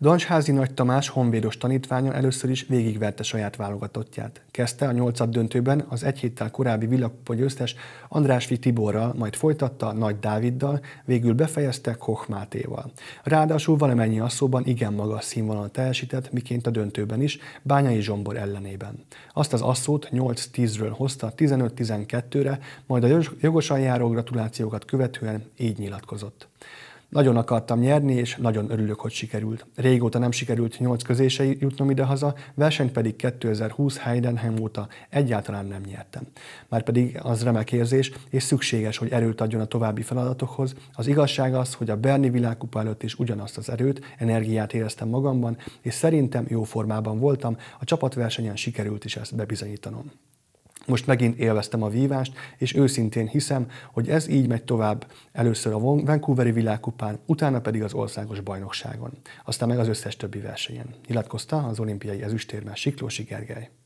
Dancsházi Nagy Tamás honvédos tanítványa először is végigverte saját válogatottját. Kezdte a nyolcad döntőben az egy héttel korábbi világkupa győztes András Tiborral, majd folytatta Nagy Dáviddal, végül befejezte Koch Mátéval. Ráadásul valamennyi asszóban igen magas színvonal teljesített, miként a döntőben is, Bányai Zsombor ellenében. Azt az asszót 8-10-ről hozta 15-12-re, majd a jogosan járó gratulációkat követően így nyilatkozott. Nagyon akartam nyerni, és nagyon örülök, hogy sikerült. Régóta nem sikerült nyolc közése jutnom idehaza, versenyt pedig 2020 Heidenheim óta egyáltalán nem nyertem. Márpedig az remek érzés, és szükséges, hogy erőt adjon a további feladatokhoz. Az igazság az, hogy a Berni világkupa előtt is ugyanazt az erőt, energiát éreztem magamban, és szerintem jó formában voltam, a csapatversenyen sikerült is ezt bebizonyítanom. Most megint élveztem a vívást, és őszintén hiszem, hogy ez így megy tovább először a Vancouveri világkupán, utána pedig az országos bajnokságon, aztán meg az összes többi versenyen. Nyilatkozta az olimpiai ezüstérmes Siklósi Gergely.